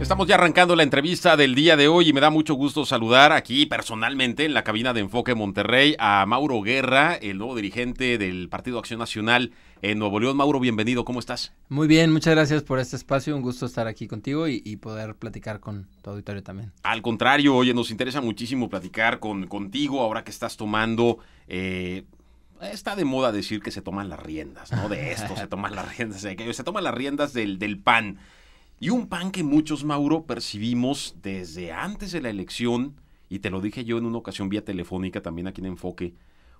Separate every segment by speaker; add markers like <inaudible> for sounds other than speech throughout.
Speaker 1: Estamos ya arrancando la entrevista del día de hoy y me da mucho gusto saludar aquí personalmente en la cabina de Enfoque Monterrey a Mauro Guerra, el nuevo dirigente del Partido Acción Nacional en Nuevo León. Mauro, bienvenido, ¿cómo estás?
Speaker 2: Muy bien, muchas gracias por este espacio, un gusto estar aquí contigo y, poder platicar con tu auditorio también.
Speaker 1: Al contrario, oye, nos interesa muchísimo platicar con, contigo ahora que estás tomando... Eh, está de moda decir que se toman las riendas, ¿no? De esto, se toman las riendas, de aquello, se toman las riendas del PAN. Y un pan que muchos, Mauro, percibimos desde antes de la elección, y te lo dije yo en una ocasión vía telefónica también aquí en Enfoque,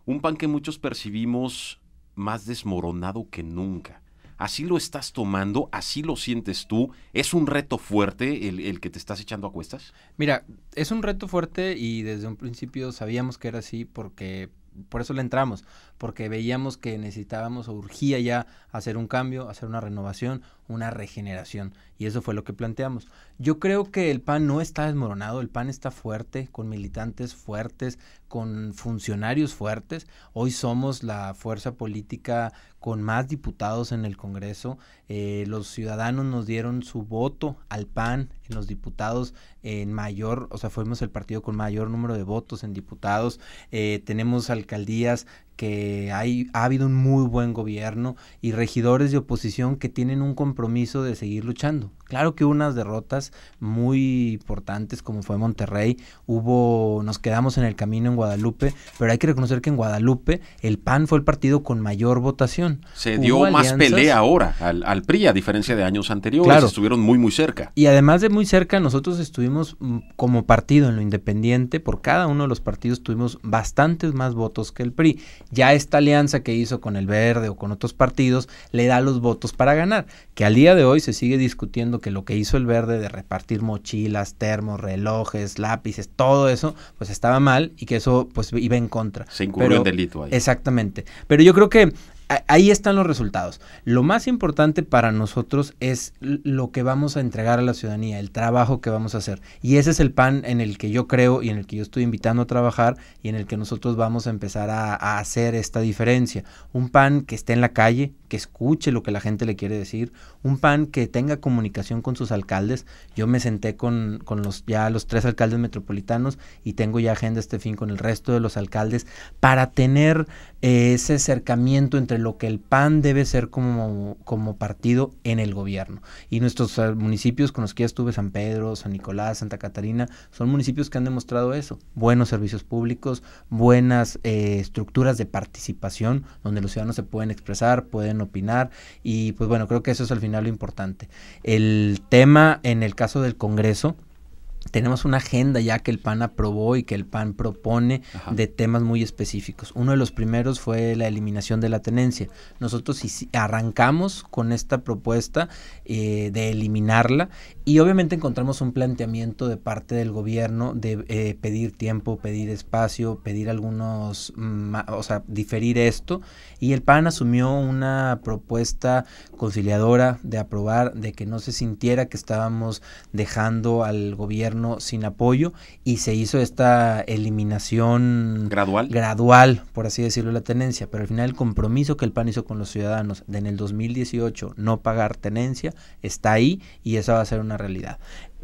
Speaker 1: un pan que muchos percibimos más desmoronado que nunca. Así lo estás tomando, así lo sientes tú. ¿Es un reto fuerte el, el que te estás echando a cuestas?
Speaker 2: Mira, es un reto fuerte y desde un principio sabíamos que era así porque por eso le entramos, porque veíamos que necesitábamos o urgía ya hacer un cambio, hacer una renovación, una regeneración. Y eso fue lo que planteamos. Yo creo que el PAN no está desmoronado, el PAN está fuerte, con militantes fuertes, con funcionarios fuertes. Hoy somos la fuerza política con más diputados en el Congreso. Eh, los ciudadanos nos dieron su voto al PAN en los diputados en mayor, o sea, fuimos el partido con mayor número de votos en diputados. Eh, tenemos alcaldías que hay, ha habido un muy buen gobierno y regidores de oposición que tienen un compromiso de seguir luchando. Claro que hubo unas derrotas muy importantes como fue Monterrey, hubo, nos quedamos en el camino en Guadalupe, pero hay que reconocer que en Guadalupe el PAN fue el partido con mayor votación. Se dio más pelea
Speaker 1: ahora al, PRI a diferencia de años anteriores, estuvieron muy muy cerca. Y
Speaker 2: además de muy cerca, nosotros estuvimos mm, como partido en lo independiente, por cada uno de los partidos tuvimos bastantes más votos que el PRI ya esta alianza que hizo con el Verde o con otros partidos le da los votos para ganar, que al día de hoy se sigue discutiendo que lo que hizo el Verde de repartir mochilas, termos, relojes, lápices, todo eso, pues estaba mal y que eso pues iba en contra. Se incurrió en delito ahí. Exactamente. Pero yo creo que ahí están los resultados. Lo más importante para nosotros es lo que vamos a entregar a la ciudadanía, el trabajo que vamos a hacer. Y ese es el pan en el que yo creo y en el que yo estoy invitando a trabajar y en el que nosotros vamos a empezar a, hacer esta diferencia. Un pan que esté en la calle, que escuche lo que la gente le quiere decir, un pan que tenga comunicación con sus alcaldes. Yo me senté con, con los, ya los tres alcaldes metropolitanos y tengo ya agenda este fin con el resto de los alcaldes para tener eh, ese acercamiento entre lo que el PAN debe ser como, como partido en el gobierno. Y nuestros eh, municipios con los que ya estuve, San Pedro, San Nicolás, Santa Catarina, son municipios que han demostrado eso. Buenos servicios públicos, buenas eh, estructuras de participación, donde los ciudadanos se pueden expresar, pueden opinar. Y pues bueno, creo que eso es al final lo importante. El tema en el caso del Congreso, tenemos una agenda ya que el PAN aprobó y que el PAN propone de temas muy específicos. Uno de los primeros fue la eliminación de la tenencia. Nosotros arrancamos con esta propuesta eh, de eliminarla y obviamente encontramos un planteamiento de parte del gobierno de eh, pedir tiempo, pedir espacio, pedir algunos, o sea, diferir esto. Y el PAN asumió una propuesta conciliadora de aprobar, de que no se sintiera que estábamos dejando al gobierno sin apoyo y se hizo esta eliminación gradual, gradual por así decirlo, la tenencia. Pero al final el compromiso que el PAN hizo con los ciudadanos de en el 2018 no pagar tenencia está ahí y esa va a ser una realidad.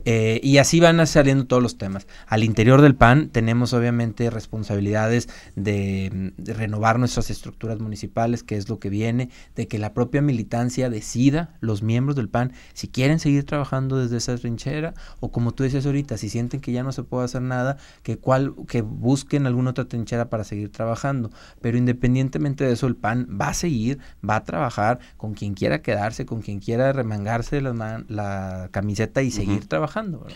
Speaker 2: Eh, y así van saliendo todos los temas. Al interior del PAN tenemos obviamente responsabilidades de, renovar nuestras estructuras municipales, que es lo que viene, de que la propia militancia decida, los miembros del PAN, si quieren seguir trabajando desde esa trinchera o como tú dices ahorita, si sienten que ya no se puede hacer nada, que, cual, que busquen alguna otra trinchera para seguir trabajando. Pero independientemente de eso, el PAN va a seguir, va a trabajar con quien quiera quedarse, con quien quiera remangarse la, la camiseta y seguir trabajando trabajando.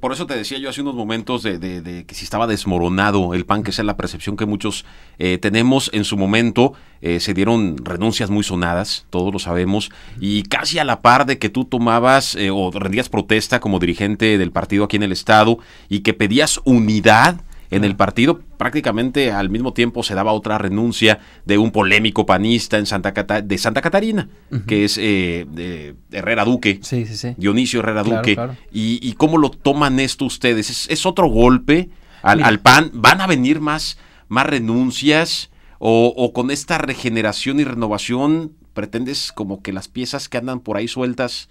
Speaker 1: por eso te decía yo hace unos momentos de, que si estaba desmoronado el PAN, que esa es la percepción que muchos eh, tenemos en su momento, eh, se dieron renuncias muy sonadas, todos lo sabemos, y casi a la par de que tú tomabas eh, o rendías protesta como dirigente del partido aquí en el Estado y que pedías unidad en el partido. Prácticamente al mismo tiempo se daba otra renuncia de un polémico panista en Santa de Santa Catarina, que es eh, Herrera Duque, Dionisio Herrera Duque. Y, cómo lo toman esto ustedes? ¿Es, otro golpe al, PAN? ¿Van a venir más, más renuncias? ¿O con esta regeneración y renovación pretendes como que las piezas que andan por ahí sueltas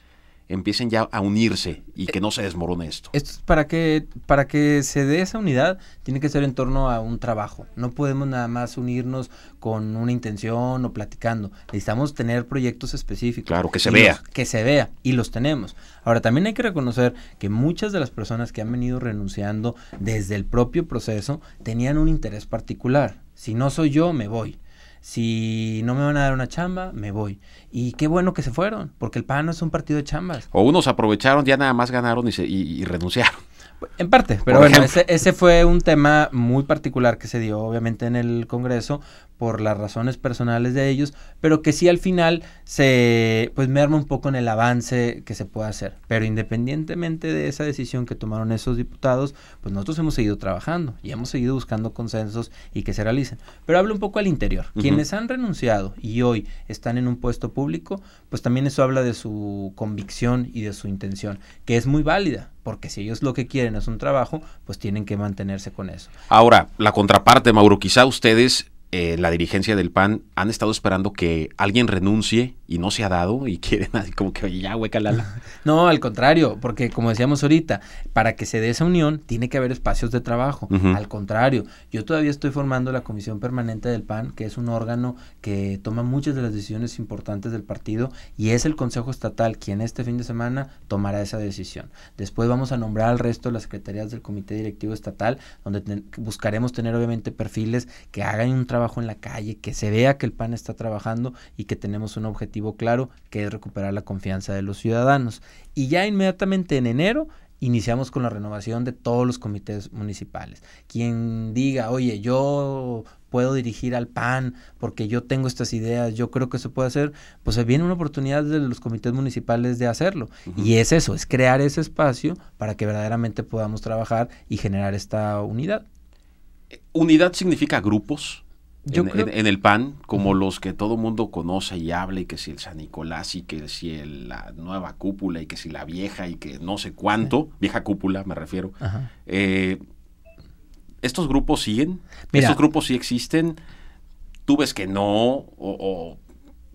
Speaker 1: empiecen ya a unirse y que no se desmorone esto.
Speaker 2: esto para que para que se dé esa unidad tiene que ser en torno a un trabajo. No podemos nada más unirnos con una intención o platicando. Necesitamos tener proyectos específicos. Claro, que se vea. que se vea y los tenemos. Ahora también hay que reconocer que muchas de las personas que han venido renunciando desde el propio proceso tenían un interés particular. Si no soy yo, me voy si no me van a dar una chamba, me voy. Y qué bueno que se fueron, porque el PAN no es un partido de chambas.
Speaker 1: O unos aprovecharon, ya nada más ganaron y, se, y renunciaron. En parte, pero bueno,
Speaker 2: ese, fue un tema muy particular que se dio obviamente en el Congreso por las razones personales de ellos, pero que sí al final se pues merma un poco en el avance que se puede hacer. Pero independientemente de esa decisión que tomaron esos diputados, pues nosotros hemos seguido trabajando y hemos seguido buscando consensos y que se realicen. Pero hablo un poco al interior. Quienes han renunciado y hoy están en un puesto público, pues también eso habla de su convicción y de su intención, que es muy válida porque si ellos lo que quieren es un trabajo, pues tienen que mantenerse con eso.
Speaker 1: Ahora, la contraparte, Mauro, quizá ustedes, eh, la dirigencia del PAN, han estado esperando que alguien renuncie y no se ha dado y <laughs> quieren así como que, ya, hueca, la...
Speaker 2: <laughs> No, al contrario, porque como decíamos ahorita, para que se dé esa unión tiene que haber espacios de trabajo. Al contrario, yo todavía estoy formando la Comisión Permanente del PAN, que es un órgano que toma muchas de las decisiones importantes del partido y es el Consejo Estatal quien este fin de semana tomará esa decisión. Después vamos a nombrar al resto de las secretarías del Comité Directivo Estatal, donde buscaremos tener obviamente perfiles que hagan un trabajo en la calle, que se vea que el PAN está trabajando y que tenemos un objetivo claro, que es recuperar la confianza de los ciudadanos. Y ya inmediatamente en enero iniciamos con la renovación de todos los comités municipales. Quien diga, oye, yo puedo dirigir al PAN porque yo tengo estas ideas, yo creo que se puede hacer, pues se viene una oportunidad de los comités municipales de hacerlo. Y es eso, es crear ese espacio para que verdaderamente podamos trabajar y generar esta unidad.
Speaker 1: Eh, unidad significa grupos, en, el PAN, como los que todo mundo conoce y habla, y que si el San Nicolás, y que si la nueva cúpula, y que si la vieja, y que no sé cuánto, vieja cúpula me refiero, eh, ¿estos grupos siguen? ¿Estos grupos sí existen? ¿Tú ves que no? ¿O, o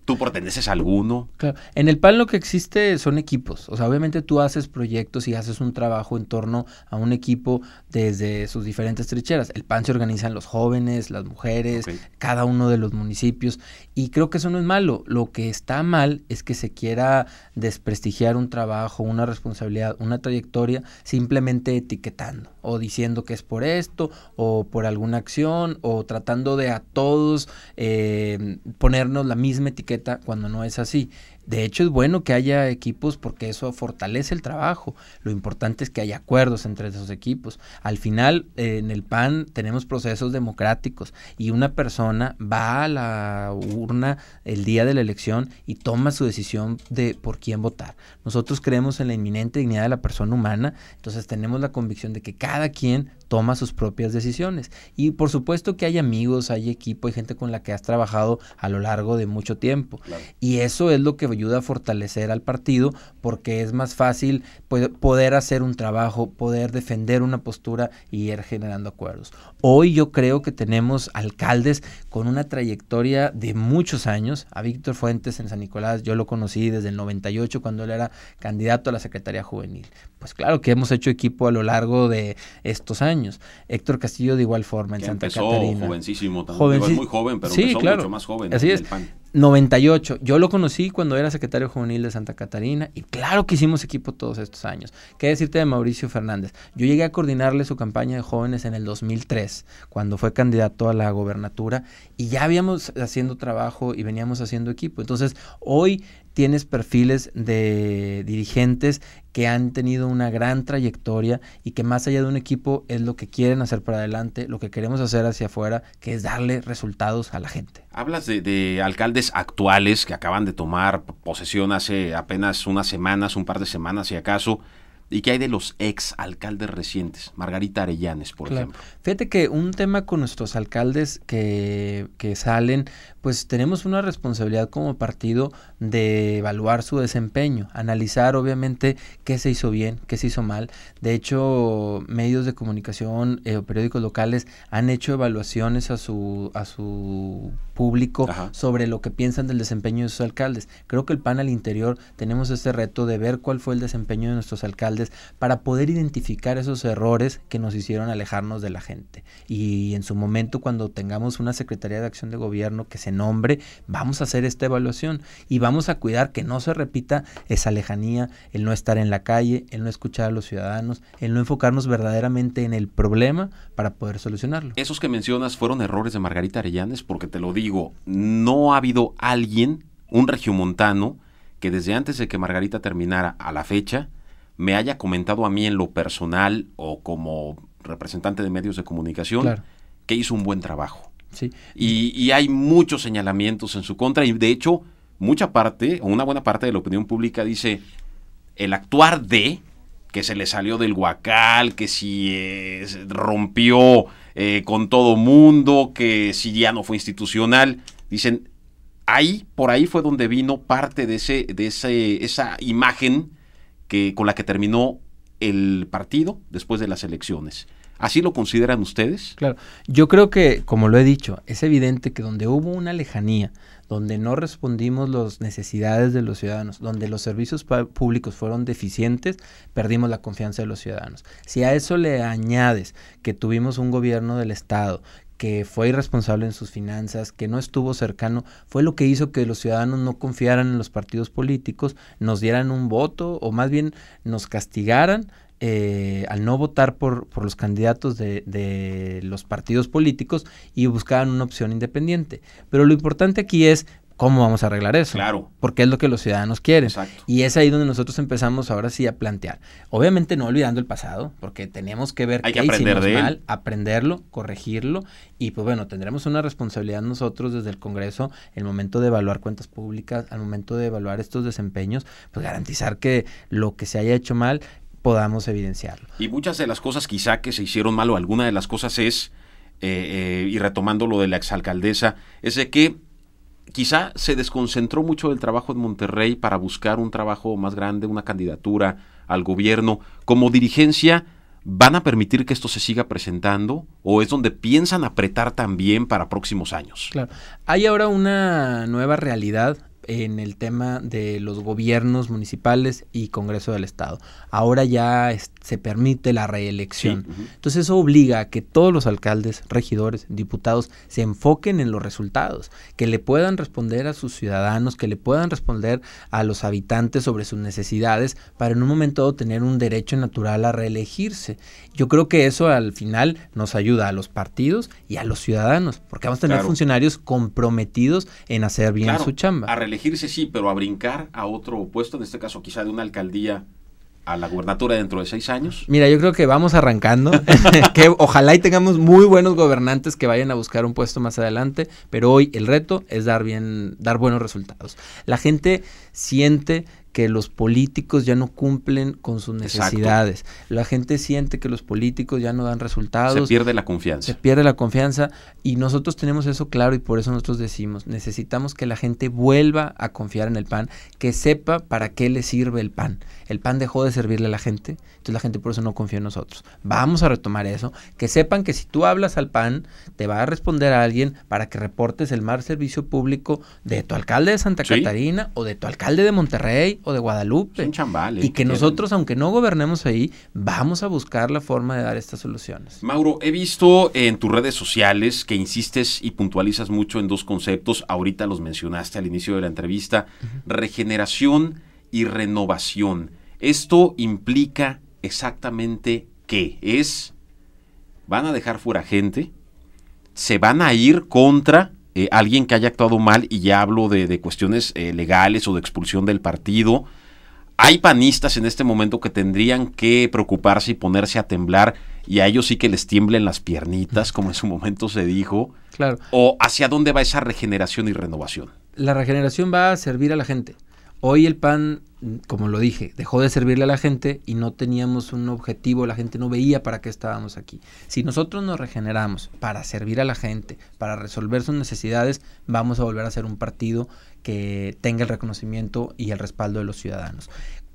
Speaker 1: ¿Tú perteneces a alguno?
Speaker 2: Claro. En el PAN lo que existe son equipos. O sea, obviamente tú haces proyectos y haces un trabajo en torno a un equipo desde sus diferentes trincheras. El PAN se organizan los jóvenes, las mujeres, cada uno de los municipios. Y creo que eso no es malo. Lo que está mal es que se quiera desprestigiar un trabajo, una responsabilidad, una trayectoria, simplemente etiquetando o diciendo que es por esto o por alguna acción o tratando de a todos eh, ponernos la misma etiqueta cuando no es así. De hecho, es bueno que haya equipos porque eso fortalece el trabajo. Lo importante es que haya acuerdos entre esos equipos. Al final, eh, en el PAN tenemos procesos democráticos y una persona va a la urna el día de la elección y toma su decisión de por quién votar. Nosotros creemos en la inminente dignidad de la persona humana, entonces tenemos la convicción de que cada quien toma sus propias decisiones. Y por supuesto que hay amigos, hay equipo, hay gente con la que has trabajado a lo largo de mucho tiempo. Y eso es lo que ayuda a fortalecer al partido porque es más fácil pues, poder hacer un trabajo, poder defender una postura y ir generando acuerdos. Hoy yo creo que tenemos alcaldes con una trayectoria de muchos años. A Víctor Fuentes en San Nicolás yo lo conocí desde el 98 cuando él era candidato a la Secretaría Juvenil. Pues claro que hemos hecho equipo a lo largo de estos años Héctor Castillo de igual forma en Santa empezó jovencísimo también. muy joven, pero sí, claro. mucho más joven. Así es. 98. Yo lo conocí cuando era secretario juvenil de Santa Catarina y claro que hicimos equipo todos estos años. ¿Qué decirte de Mauricio Fernández? Yo llegué a coordinarle su campaña de jóvenes en el 2003, cuando fue candidato a la gobernatura y ya habíamos haciendo trabajo y veníamos haciendo equipo. Entonces, hoy tienes perfiles de dirigentes que han tenido una gran trayectoria y que más allá de un equipo es lo que quieren hacer para adelante, lo que queremos hacer hacia afuera, que es darle resultados a la gente.
Speaker 1: Hablas de, alcaldes actuales que acaban de tomar posesión hace apenas unas semanas, un par de semanas si acaso. ¿Y qué hay de los ex alcaldes recientes? Margarita Arellanes, por ejemplo.
Speaker 2: Fíjate que un tema con nuestros alcaldes que, salen, pues tenemos una responsabilidad como partido de evaluar su desempeño, analizar obviamente qué se hizo bien, qué se hizo mal. De hecho, medios de comunicación eh, o periódicos locales han hecho evaluaciones a su, a su público sobre lo que piensan del desempeño de sus alcaldes. Creo que el PAN al interior tenemos este reto de ver cuál fue el desempeño de nuestros alcaldes para poder identificar esos errores que nos hicieron alejarnos de la gente. Y en su momento, cuando tengamos una Secretaría de Acción de Gobierno que se nombre, vamos a hacer esta evaluación y vamos a cuidar que no se repita esa lejanía, el no estar en la calle, el no escuchar a los ciudadanos, el no enfocarnos verdaderamente en el problema para poder solucionarlo.
Speaker 1: Esos que mencionas fueron errores de Margarita Arellanes, porque te lo digo, no ha habido alguien, un regiomontano, que desde antes de que Margarita terminara a la fecha, me haya comentado a mí en lo personal o como representante de medios de comunicación que hizo un buen trabajo. Y, hay muchos señalamientos en su contra y de hecho mucha parte o una buena parte de la opinión pública dice el actuar de que se le salió del guacal, que si eh, rompió eh, con todo mundo, que si ya no fue institucional. Dicen, ahí, por ahí fue donde vino parte de, ese, de ese, esa imagen que, con la que terminó el partido después de las elecciones. ¿Así lo consideran ustedes?
Speaker 2: Claro, yo creo que, como lo he dicho, es evidente que donde hubo una lejanía, donde no respondimos las necesidades de los ciudadanos, donde los servicios públicos fueron deficientes, perdimos la confianza de los ciudadanos. Si a eso le añades que tuvimos un gobierno del Estado que fue irresponsable en sus finanzas, que no estuvo cercano, fue lo que hizo que los ciudadanos no confiaran en los partidos políticos, nos dieran un voto o más bien nos castigaran eh, al no votar por, por los candidatos de, de, los partidos políticos y buscaban una opción independiente. Pero lo importante aquí es ¿Cómo vamos a arreglar eso? Claro. Porque es lo que los ciudadanos quieren. Y es ahí donde nosotros empezamos ahora sí a plantear. Obviamente no olvidando el pasado, porque tenemos que ver qué que aprender hicimos mal, aprenderlo, corregirlo. Y pues bueno, tendremos una responsabilidad nosotros desde el Congreso, el momento de evaluar cuentas públicas, al momento de evaluar estos desempeños, pues garantizar que lo que se haya hecho mal podamos evidenciarlo.
Speaker 1: Y muchas de las cosas quizá que se hicieron mal o alguna de las cosas es, eh, eh, y retomando lo de la exalcaldesa, es de que quizá se desconcentró mucho el trabajo en Monterrey para buscar un trabajo más grande, una candidatura al gobierno. Como dirigencia, ¿van a permitir que esto se siga presentando o es donde piensan apretar también para próximos años?
Speaker 2: Claro. Hay ahora una nueva realidad en el tema de los gobiernos municipales y Congreso del Estado. Ahora ya se permite la reelección. Entonces eso obliga a que todos los alcaldes, regidores, diputados se enfoquen en los resultados, que le puedan responder a sus ciudadanos, que le puedan responder a los habitantes sobre sus necesidades para en un momento dado tener un derecho natural a reelegirse. Yo creo que eso al final nos ayuda a los partidos y a los ciudadanos, porque vamos a tener funcionarios comprometidos en hacer bien su chamba. A
Speaker 1: sí, pero a brincar a otro puesto, en este caso quizá de una alcaldía a la gubernatura dentro de seis
Speaker 2: años? Mira, yo creo que vamos arrancando, <laughs> que ojalá y tengamos muy buenos gobernantes que vayan a buscar un puesto más adelante, pero hoy el reto es dar bien, dar buenos resultados. La gente siente que los políticos ya no cumplen con sus necesidades. La gente siente que los políticos ya no dan resultados. Se pierde la confianza. Se pierde la confianza y nosotros tenemos eso claro y por eso nosotros decimos, necesitamos que la gente vuelva a confiar en el PAN, que sepa para qué le sirve el PAN. El pan dejó de servirle a la gente, entonces la gente por eso no confía en nosotros. Vamos a retomar eso, que sepan que si tú hablas al PAN, te va a responder a alguien para que reportes el mal servicio público de tu alcalde de Santa Catarina o de tu alcalde de Monterrey o de Guadalupe. ¿eh? y que nosotros, aunque no gobernemos ahí, vamos a buscar la forma de dar estas soluciones.
Speaker 1: Mauro, he visto en tus redes sociales que insistes y puntualizas mucho en dos conceptos, ahorita los mencionaste al inicio de la entrevista, regeneración y renovación. Esto implica exactamente qué es, van a dejar fuera gente, se van a ir contra eh, alguien que haya actuado mal, y ya hablo de, cuestiones eh, legales o de expulsión del partido. Hay panistas en este momento que tendrían que preocuparse y ponerse a temblar, y a ellos sí que les tiemblen las piernitas, como en su momento se dijo. Claro. ¿O hacia dónde va esa regeneración y renovación?
Speaker 2: La regeneración va a servir a la gente. Hoy el PAN, como lo dije, dejó de servirle a la gente y no teníamos un objetivo, la gente no veía para qué estábamos aquí. Si nosotros nos regeneramos para servir a la gente, para resolver sus necesidades, vamos a volver a ser un partido que tenga el reconocimiento y el respaldo de los ciudadanos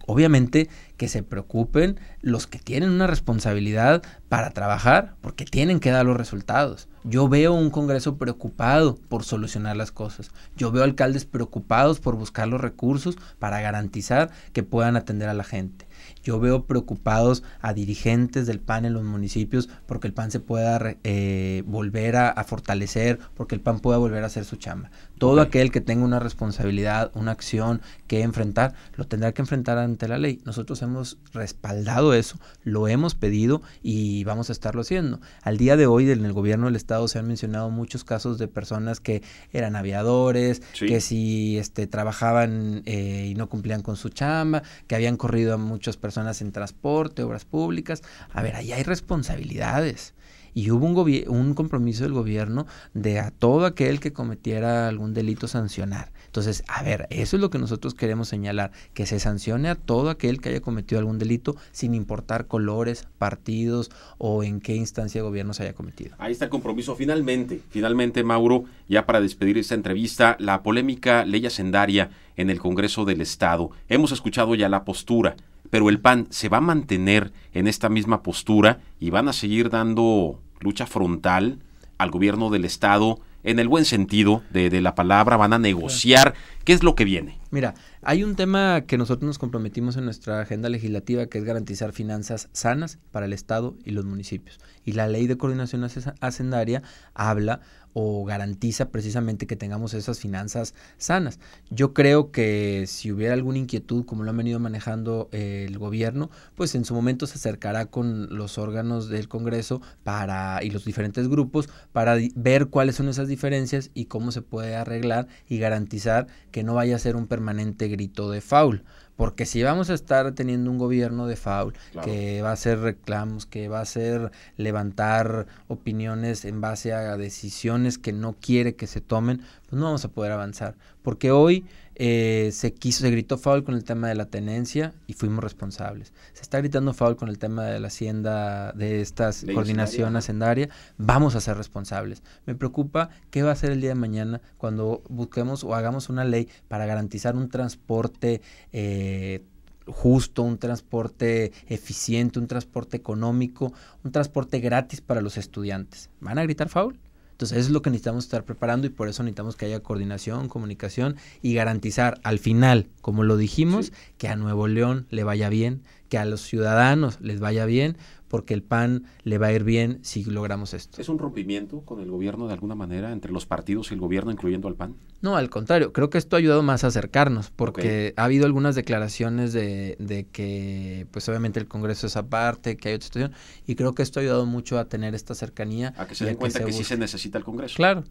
Speaker 2: obviamente que se preocupen los que tienen una responsabilidad para trabajar, porque tienen que dar los resultados. Yo veo un Congreso preocupado por solucionar las cosas. Yo veo alcaldes preocupados por buscar los recursos para garantizar que puedan atender a la gente. Yo veo preocupados a dirigentes del PAN en los municipios porque el PAN se pueda eh, volver a, fortalecer, porque el PAN pueda volver a hacer su chamba. Todo aquel que tenga una responsabilidad, una acción que enfrentar, lo tendrá que enfrentar ante la ley. Nosotros hemos respaldado eso, lo hemos pedido y vamos a estarlo haciendo. Al día de hoy en el gobierno del estado se han mencionado muchos casos de personas que eran aviadores, que si este, trabajaban eh, y no cumplían con su chamba, que habían corrido a muchos personas en transporte, obras públicas. A ver, ahí hay responsabilidades. Y hubo un, un compromiso del gobierno de a todo aquel que cometiera algún delito sancionar. Entonces, a ver, eso es lo que nosotros queremos señalar, que se sancione a todo aquel que haya cometido algún delito sin importar colores, partidos o en qué instancia de gobierno se haya cometido.
Speaker 1: Ahí está el compromiso. Finalmente, finalmente, Mauro, ya para despedir esta entrevista, la polémica ley hacendaria en el Congreso del Estado. Hemos escuchado ya la postura pero el PAN se va a mantener en esta misma postura y van a seguir dando lucha frontal al gobierno del Estado en el buen sentido de, la palabra, van a negociar. ¿Qué es lo que viene?
Speaker 2: Mira, hay un tema que nosotros nos comprometimos en nuestra agenda legislativa, que es garantizar finanzas sanas para el Estado y los municipios. Y la ley de coordinación hacendaria habla o garantiza precisamente que tengamos esas finanzas sanas. Yo creo que si hubiera alguna inquietud, como lo han venido manejando eh, el gobierno, pues en su momento se acercará con los órganos del Congreso para y los diferentes grupos para ver cuáles son esas diferencias y cómo se puede arreglar y garantizar que no vaya a ser un permanente grito de faul. Porque si vamos a estar teniendo un gobierno de faul que va a hacer reclamos, que va a hacer levantar opiniones en base a decisiones que no quiere que se tomen, pues no vamos a poder avanzar. Porque hoy eh, se quiso, se gritó foul con el tema de la tenencia y fuimos responsables. Se está gritando foul con el tema de la hacienda, de esta coordinación hacendaria. Vamos a ser responsables. Me preocupa qué va a ser el día de mañana cuando busquemos o hagamos una ley para garantizar un transporte eh, justo, un transporte eficiente, un transporte económico, un transporte gratis para los estudiantes. ¿Van a gritar foul? Entonces, eso es lo que necesitamos estar preparando y por eso necesitamos que haya coordinación, comunicación y garantizar al final, como lo dijimos, que a Nuevo León le vaya bien, que a los ciudadanos les vaya bien, porque el PAN le va a ir bien si logramos esto.
Speaker 1: ¿Es un rompimiento con el gobierno de alguna
Speaker 2: manera entre los partidos y el gobierno, incluyendo al PAN? No, al contrario, creo que esto ha ayudado más a acercarnos, porque ha habido algunas declaraciones de, que, pues obviamente el Congreso es aparte, que hay otra situación, y creo que esto ha ayudado mucho a tener esta cercanía. A que se den cuenta que, que sí se
Speaker 1: necesita el Congreso.
Speaker 2: Claro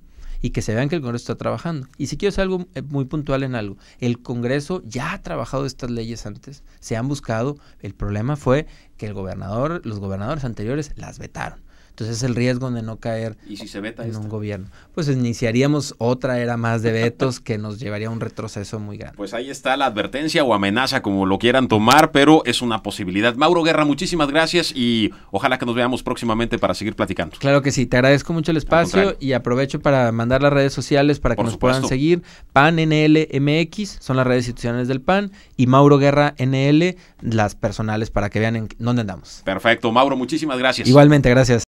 Speaker 2: y que se vean que el Congreso está trabajando. Y si quiero ser algo eh, muy puntual en algo, el Congreso ya ha trabajado estas leyes antes, se han buscado, el problema fue que el gobernador, los gobernadores anteriores las vetaron. Entonces es el riesgo de no caer en un gobierno. Pues iniciaríamos otra era más de vetos que nos llevaría a un retroceso muy grande. Pues
Speaker 1: ahí está la advertencia o amenaza, como lo quieran tomar, pero es una posibilidad. Mauro Guerra, muchísimas gracias y ojalá que nos veamos próximamente para seguir platicando.
Speaker 2: Claro que sí, te agradezco mucho el espacio y aprovecho para mandar las redes sociales para que nos puedan seguir. PAN NLMX son las redes institucionales del PAN y Mauro Guerra NL las personales para que vean en dónde andamos.
Speaker 1: Perfecto, Mauro, muchísimas gracias. Igualmente,
Speaker 2: gracias.